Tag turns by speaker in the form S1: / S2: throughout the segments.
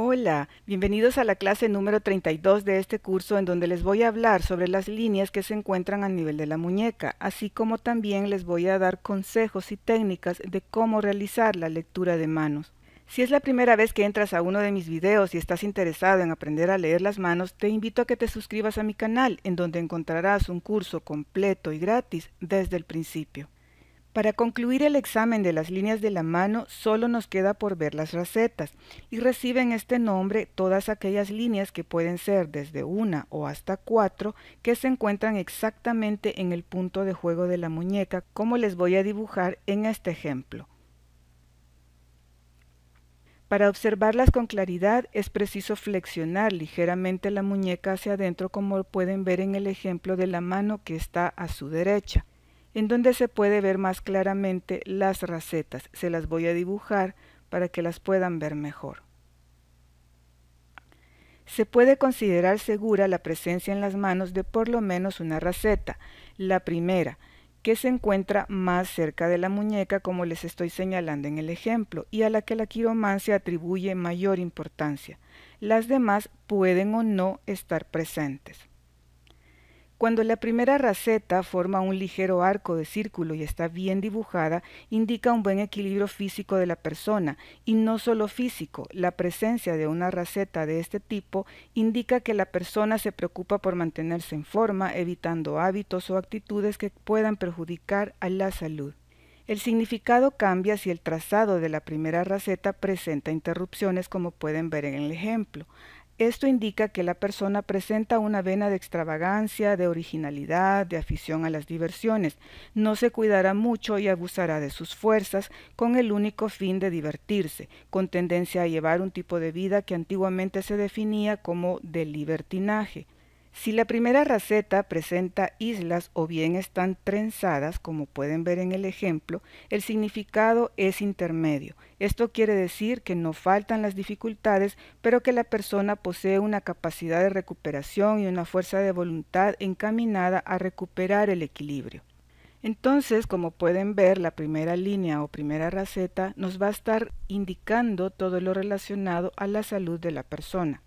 S1: Hola, bienvenidos a la clase número 32 de este curso en donde les voy a hablar sobre las líneas que se encuentran al nivel de la muñeca, así como también les voy a dar consejos y técnicas de cómo realizar la lectura de manos. Si es la primera vez que entras a uno de mis videos y estás interesado en aprender a leer las manos, te invito a que te suscribas a mi canal en donde encontrarás un curso completo y gratis desde el principio. Para concluir el examen de las líneas de la mano, solo nos queda por ver las racetas y reciben este nombre todas aquellas líneas que pueden ser desde una o hasta cuatro que se encuentran exactamente en el punto de juego de la muñeca, como les voy a dibujar en este ejemplo. Para observarlas con claridad es preciso flexionar ligeramente la muñeca hacia adentro como pueden ver en el ejemplo de la mano que está a su derecha en donde se puede ver más claramente las racetas. Se las voy a dibujar para que las puedan ver mejor. Se puede considerar segura la presencia en las manos de por lo menos una raceta, la primera, que se encuentra más cerca de la muñeca como les estoy señalando en el ejemplo y a la que la quiromancia atribuye mayor importancia. Las demás pueden o no estar presentes. Cuando la primera raceta forma un ligero arco de círculo y está bien dibujada, indica un buen equilibrio físico de la persona, y no solo físico, la presencia de una raceta de este tipo indica que la persona se preocupa por mantenerse en forma, evitando hábitos o actitudes que puedan perjudicar a la salud. El significado cambia si el trazado de la primera raceta presenta interrupciones como pueden ver en el ejemplo. Esto indica que la persona presenta una vena de extravagancia, de originalidad, de afición a las diversiones. No se cuidará mucho y abusará de sus fuerzas con el único fin de divertirse, con tendencia a llevar un tipo de vida que antiguamente se definía como de libertinaje. Si la primera raceta presenta islas o bien están trenzadas, como pueden ver en el ejemplo, el significado es intermedio. Esto quiere decir que no faltan las dificultades, pero que la persona posee una capacidad de recuperación y una fuerza de voluntad encaminada a recuperar el equilibrio. Entonces, como pueden ver, la primera línea o primera raceta nos va a estar indicando todo lo relacionado a la salud de la persona.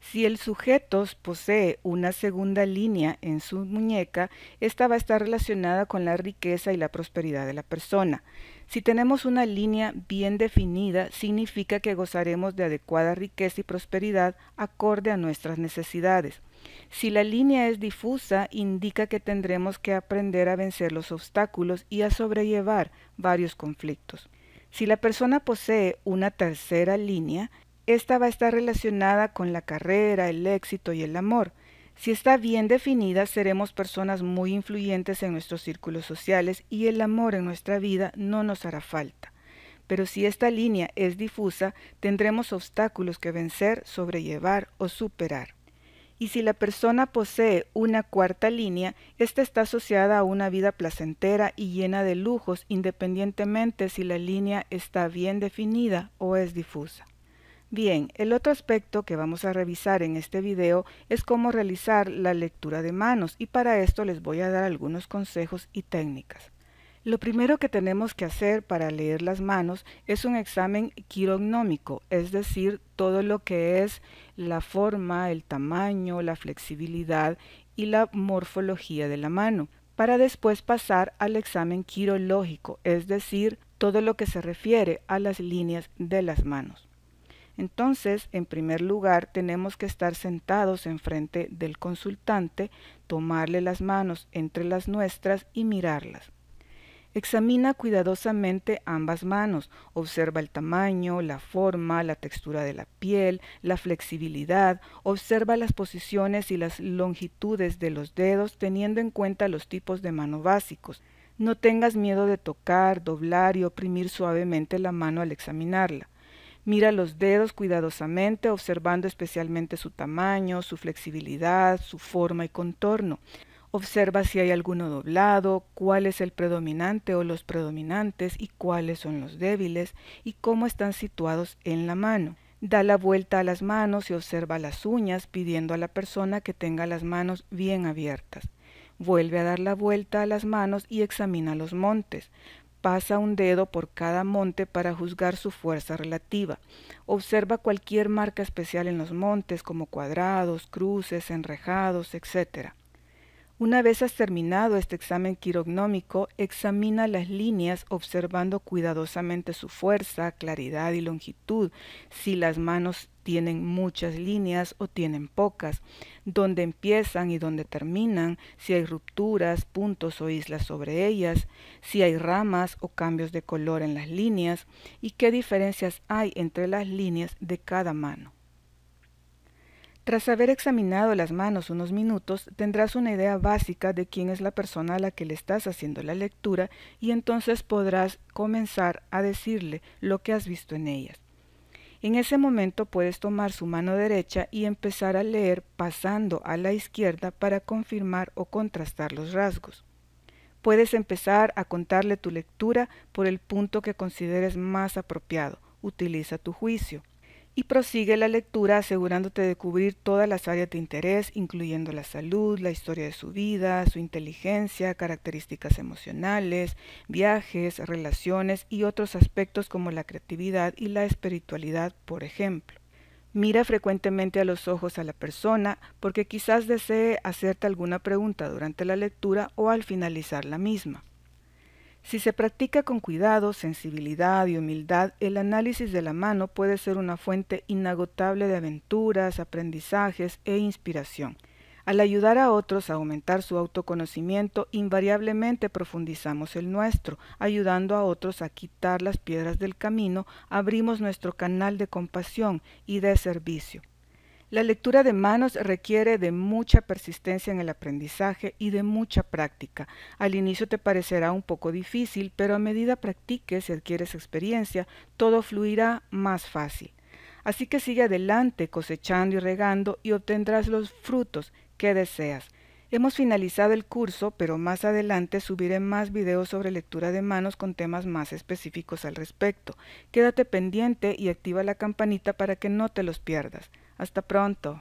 S1: Si el sujeto posee una segunda línea en su muñeca, esta va a estar relacionada con la riqueza y la prosperidad de la persona. Si tenemos una línea bien definida, significa que gozaremos de adecuada riqueza y prosperidad acorde a nuestras necesidades. Si la línea es difusa, indica que tendremos que aprender a vencer los obstáculos y a sobrellevar varios conflictos. Si la persona posee una tercera línea, esta va a estar relacionada con la carrera, el éxito y el amor. Si está bien definida, seremos personas muy influyentes en nuestros círculos sociales y el amor en nuestra vida no nos hará falta. Pero si esta línea es difusa, tendremos obstáculos que vencer, sobrellevar o superar. Y si la persona posee una cuarta línea, esta está asociada a una vida placentera y llena de lujos, independientemente si la línea está bien definida o es difusa. Bien, el otro aspecto que vamos a revisar en este video es cómo realizar la lectura de manos y para esto les voy a dar algunos consejos y técnicas. Lo primero que tenemos que hacer para leer las manos es un examen quirognómico, es decir, todo lo que es la forma, el tamaño, la flexibilidad y la morfología de la mano, para después pasar al examen quirológico, es decir, todo lo que se refiere a las líneas de las manos. Entonces, en primer lugar, tenemos que estar sentados enfrente del consultante, tomarle las manos entre las nuestras y mirarlas. Examina cuidadosamente ambas manos, observa el tamaño, la forma, la textura de la piel, la flexibilidad, observa las posiciones y las longitudes de los dedos teniendo en cuenta los tipos de mano básicos. No tengas miedo de tocar, doblar y oprimir suavemente la mano al examinarla. Mira los dedos cuidadosamente, observando especialmente su tamaño, su flexibilidad, su forma y contorno. Observa si hay alguno doblado, cuál es el predominante o los predominantes y cuáles son los débiles y cómo están situados en la mano. Da la vuelta a las manos y observa las uñas pidiendo a la persona que tenga las manos bien abiertas. Vuelve a dar la vuelta a las manos y examina los montes. Pasa un dedo por cada monte para juzgar su fuerza relativa. Observa cualquier marca especial en los montes, como cuadrados, cruces, enrejados, etc. Una vez has terminado este examen quirognómico, examina las líneas observando cuidadosamente su fuerza, claridad y longitud, si las manos tienen muchas líneas o tienen pocas, dónde empiezan y dónde terminan, si hay rupturas, puntos o islas sobre ellas, si hay ramas o cambios de color en las líneas y qué diferencias hay entre las líneas de cada mano. Tras haber examinado las manos unos minutos, tendrás una idea básica de quién es la persona a la que le estás haciendo la lectura y entonces podrás comenzar a decirle lo que has visto en ellas. En ese momento puedes tomar su mano derecha y empezar a leer pasando a la izquierda para confirmar o contrastar los rasgos. Puedes empezar a contarle tu lectura por el punto que consideres más apropiado. Utiliza tu juicio y prosigue la lectura asegurándote de cubrir todas las áreas de interés, incluyendo la salud, la historia de su vida, su inteligencia, características emocionales, viajes, relaciones y otros aspectos como la creatividad y la espiritualidad, por ejemplo. Mira frecuentemente a los ojos a la persona porque quizás desee hacerte alguna pregunta durante la lectura o al finalizar la misma. Si se practica con cuidado, sensibilidad y humildad, el análisis de la mano puede ser una fuente inagotable de aventuras, aprendizajes e inspiración. Al ayudar a otros a aumentar su autoconocimiento, invariablemente profundizamos el nuestro, ayudando a otros a quitar las piedras del camino, abrimos nuestro canal de compasión y de servicio. La lectura de manos requiere de mucha persistencia en el aprendizaje y de mucha práctica. Al inicio te parecerá un poco difícil, pero a medida practiques y adquieres experiencia, todo fluirá más fácil. Así que sigue adelante cosechando y regando y obtendrás los frutos que deseas. Hemos finalizado el curso, pero más adelante subiré más videos sobre lectura de manos con temas más específicos al respecto. Quédate pendiente y activa la campanita para que no te los pierdas. Hasta pronto.